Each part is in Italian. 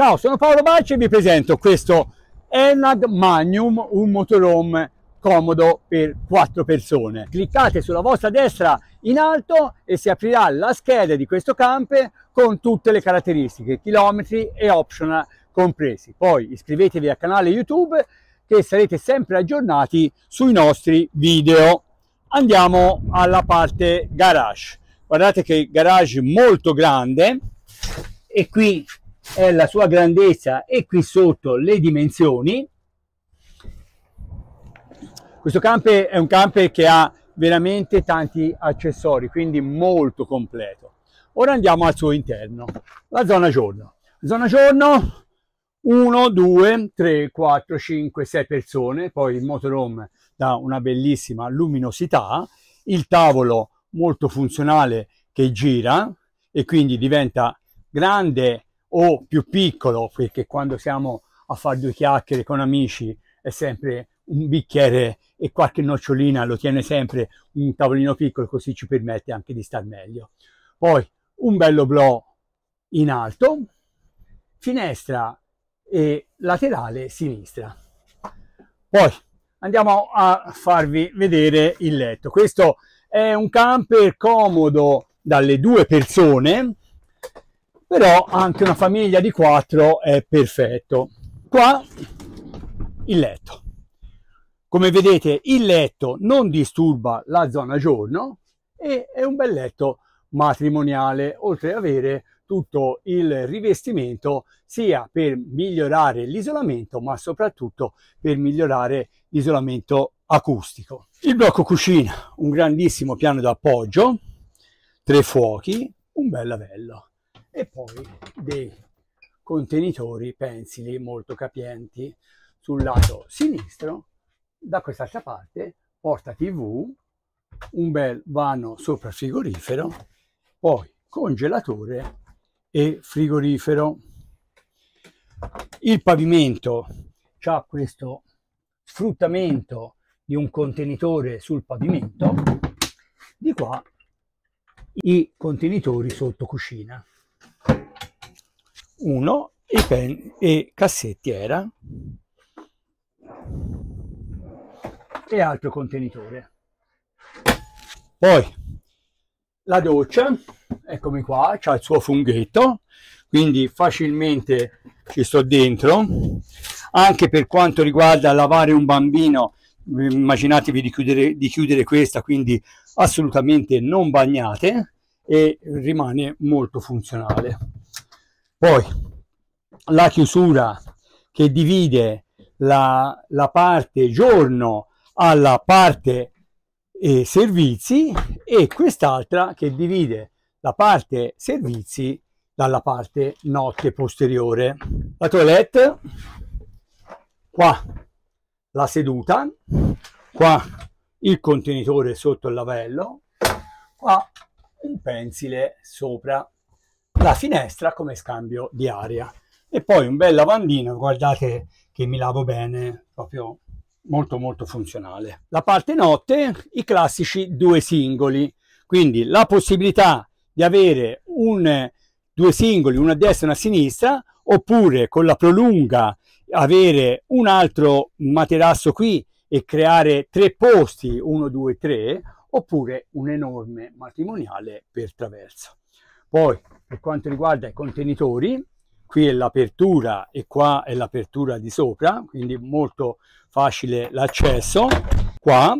Ciao, sono Paolo Bacci e vi presento questo Enag Magnum, un motorhome comodo per quattro persone. Cliccate sulla vostra destra in alto e si aprirà la scheda di questo camper con tutte le caratteristiche, chilometri e optional compresi. Poi iscrivetevi al canale YouTube che sarete sempre aggiornati sui nostri video. Andiamo alla parte garage. Guardate che garage molto grande e qui è la sua grandezza e qui sotto le dimensioni. Questo camper è un camper che ha veramente tanti accessori, quindi molto completo. Ora andiamo al suo interno, la zona giorno. Zona giorno 1, 2, 3, 4, 5, 6 persone, poi il motorhome dà una bellissima luminosità, il tavolo molto funzionale che gira e quindi diventa grande o più piccolo, perché quando siamo a fare due chiacchiere con amici è sempre un bicchiere e qualche nocciolina, lo tiene sempre un tavolino piccolo, così ci permette anche di star meglio. Poi un bello blow in alto, finestra e laterale sinistra. Poi andiamo a farvi vedere il letto. Questo è un camper comodo dalle due persone, però anche una famiglia di quattro è perfetto. Qua il letto. Come vedete il letto non disturba la zona giorno e è un bel letto matrimoniale, oltre ad avere tutto il rivestimento sia per migliorare l'isolamento ma soprattutto per migliorare l'isolamento acustico. Il blocco cucina, un grandissimo piano d'appoggio, tre fuochi, un bel lavello e poi dei contenitori pensili molto capienti sul lato sinistro da quest'altra parte porta tv un bel vano sopra frigorifero poi congelatore e frigorifero il pavimento ha questo sfruttamento di un contenitore sul pavimento di qua i contenitori sotto cucina 1 e, pen, e cassetti e altro contenitore. Poi la doccia, eccomi qua, c'ha il suo funghetto, quindi facilmente ci sto dentro. Anche per quanto riguarda lavare un bambino, mm, immaginatevi di chiudere, di chiudere questa, quindi assolutamente non bagnate e rimane molto funzionale. Poi la chiusura che divide la, la parte giorno alla parte eh, servizi e quest'altra che divide la parte servizi dalla parte notte posteriore. La toilette, qua la seduta, qua il contenitore sotto il lavello, qua un pensile sopra la finestra come scambio di aria. E poi un bel lavandino, guardate che mi lavo bene, proprio molto molto funzionale. La parte notte, i classici due singoli, quindi la possibilità di avere un, due singoli, una a destra e una a sinistra, oppure con la prolunga avere un altro materasso qui e creare tre posti, uno, due, tre, oppure un enorme matrimoniale per traverso. Poi per quanto riguarda i contenitori, qui è l'apertura e qua è l'apertura di sopra, quindi molto facile l'accesso. Qua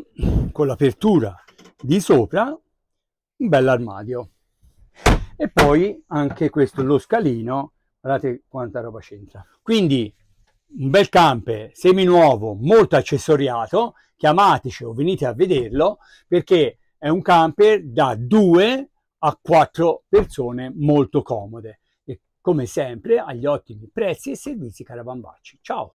con l'apertura di sopra un bel armadio. E poi anche questo lo scalino, guardate quanta roba c'entra. Quindi un bel camper seminuovo, molto accessoriato, chiamateci o venite a vederlo perché è un camper da 2 a quattro persone molto comode e come sempre agli ottimi prezzi e servizi Caravan Ciao!